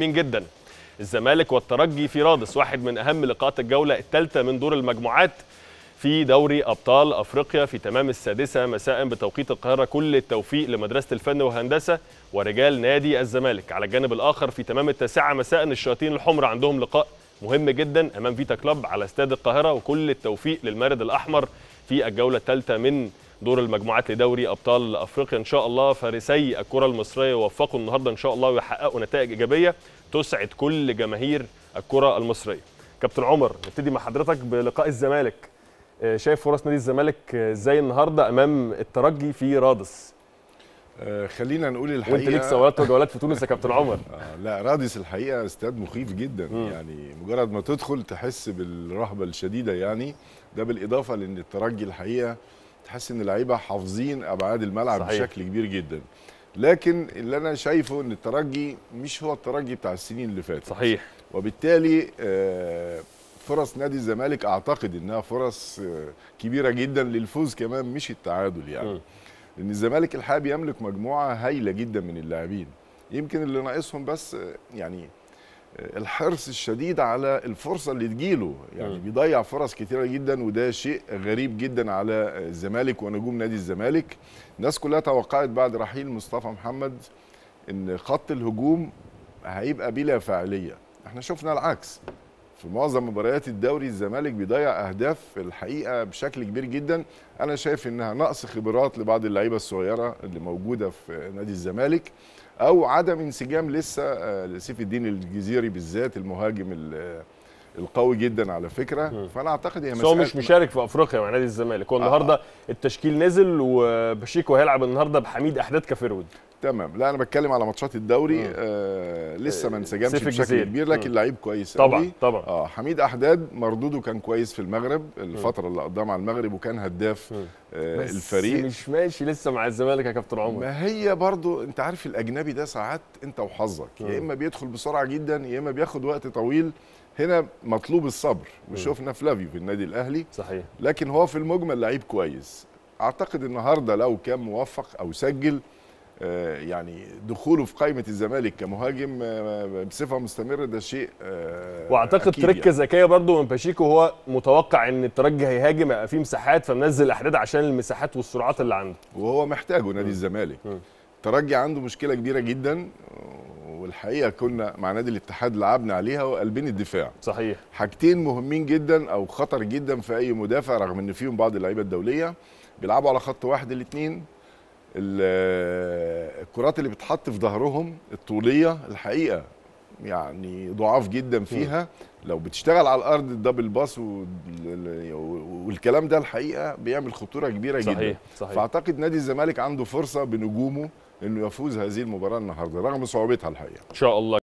مهمين جدا الزمالك والترجي في رادس واحد من اهم لقاءات الجوله الثالثه من دور المجموعات في دوري ابطال افريقيا في تمام السادسه مساء بتوقيت القاهره كل التوفيق لمدرسه الفن والهندسه ورجال نادي الزمالك على الجانب الاخر في تمام التاسعه مساء الشياطين الحمر عندهم لقاء مهم جدا امام فيتا كلوب على استاد القاهره وكل التوفيق للمارد الاحمر في الجوله الثالثه من دور المجموعات لدوري ابطال افريقيا ان شاء الله فارسي الكره المصريه وفقوا النهارده ان شاء الله ويحققوا نتائج ايجابيه تسعد كل جماهير الكره المصريه كابتن عمر نبتدي مع حضرتك بلقاء الزمالك آه، شايف فرص نادي الزمالك آه، ازاي النهارده امام الترجي في رادس آه، خلينا نقول الحقيقه وانت ليك سوالات وجولات في تونس يا كابتن عمر لا رادس الحقيقه استاد مخيف جدا م. يعني مجرد ما تدخل تحس بالرهبه الشديده يعني ده بالاضافه لان الترجي الحقيقه تحس ان اللعيبه حافظين ابعاد الملعب صحيح. بشكل كبير جدا لكن اللي انا شايفه ان الترجي مش هو الترجي بتاع السنين اللي فاتت صحيح وبالتالي آه، فرص نادي الزمالك اعتقد انها فرص آه، كبيره جدا للفوز كمان مش التعادل يعني م. لان الزمالك الحقيقه بيملك مجموعه هايله جدا من اللاعبين يمكن اللي ناقصهم بس آه، يعني الحرص الشديد على الفرصه اللي تجيله يعني بيضيع فرص كتيره جدا وده شيء غريب جدا على الزمالك ونجوم نادي الزمالك الناس كلها توقعت بعد رحيل مصطفى محمد ان خط الهجوم هيبقى بلا فاعليه احنا شفنا العكس في معظم مباريات الدوري الزمالك بيضيع اهداف الحقيقه بشكل كبير جدا انا شايف انها نقص خبرات لبعض اللعيبه الصغيره اللي موجوده في نادي الزمالك او عدم انسجام لسه آه، لسيف الدين الجزيري بالذات المهاجم القوي جدا على فكره فانا اعتقد هي مساله هو مش مشارك في افريقيا مع نادي الزمالك هو آه. النهارده آه. التشكيل نزل وبشيكو هيلعب النهارده بحميد احداد كفيرود تمام لا انا بتكلم على ماتشات الدوري آه لسه ما انسجمش بشكل كبير لكن لعيب كويس طبعا قوي. طبعا اه حميد احداد مردوده كان كويس في المغرب الفتره اللي قضاها مع المغرب وكان هداف آه بس الفريق مش ماشي لسه مع الزمالك يا كابتن عمر ما هي برضو انت عارف الاجنبي ده ساعات انت وحظك يا اما بيدخل بسرعه جدا يا اما بياخد وقت طويل هنا مطلوب الصبر وشفنا فلافيو في النادي الاهلي صحيح لكن هو في المجمل لعيب كويس اعتقد النهارده لو كان موفق او سجل آه، يعني دخوله في قائمه الزمالك كمهاجم آه، آه، بصفه مستمره ده شيء واعتقد تركه ذكيه يعني. برضو من باشيكو هو متوقع ان الترجي هيهاجم يبقى فيه مساحات فمنزل احداد عشان المساحات والسرعات اللي عنده وهو محتاجه نادي الزمالك الترجي عنده مشكله كبيره جدا والحقيقه كنا مع نادي الاتحاد لعبنا عليها وقلبين الدفاع صحيح حاجتين مهمين جدا او خطر جدا في اي مدافع رغم ان فيهم بعض اللعيبه الدوليه بيلعبوا على خط واحد الاثنين الكرات اللي بتحط في ظهرهم الطوليه الحقيقه يعني ضعاف جدا فيها لو بتشتغل على الارض الدبل باس والكلام ده الحقيقه بيعمل خطوره كبيره صحيح. جدا صحيح. فاعتقد نادي الزمالك عنده فرصه بنجومه انه يفوز هذه المباراه النهارده رغم صعوبتها الحقيقه ان شاء الله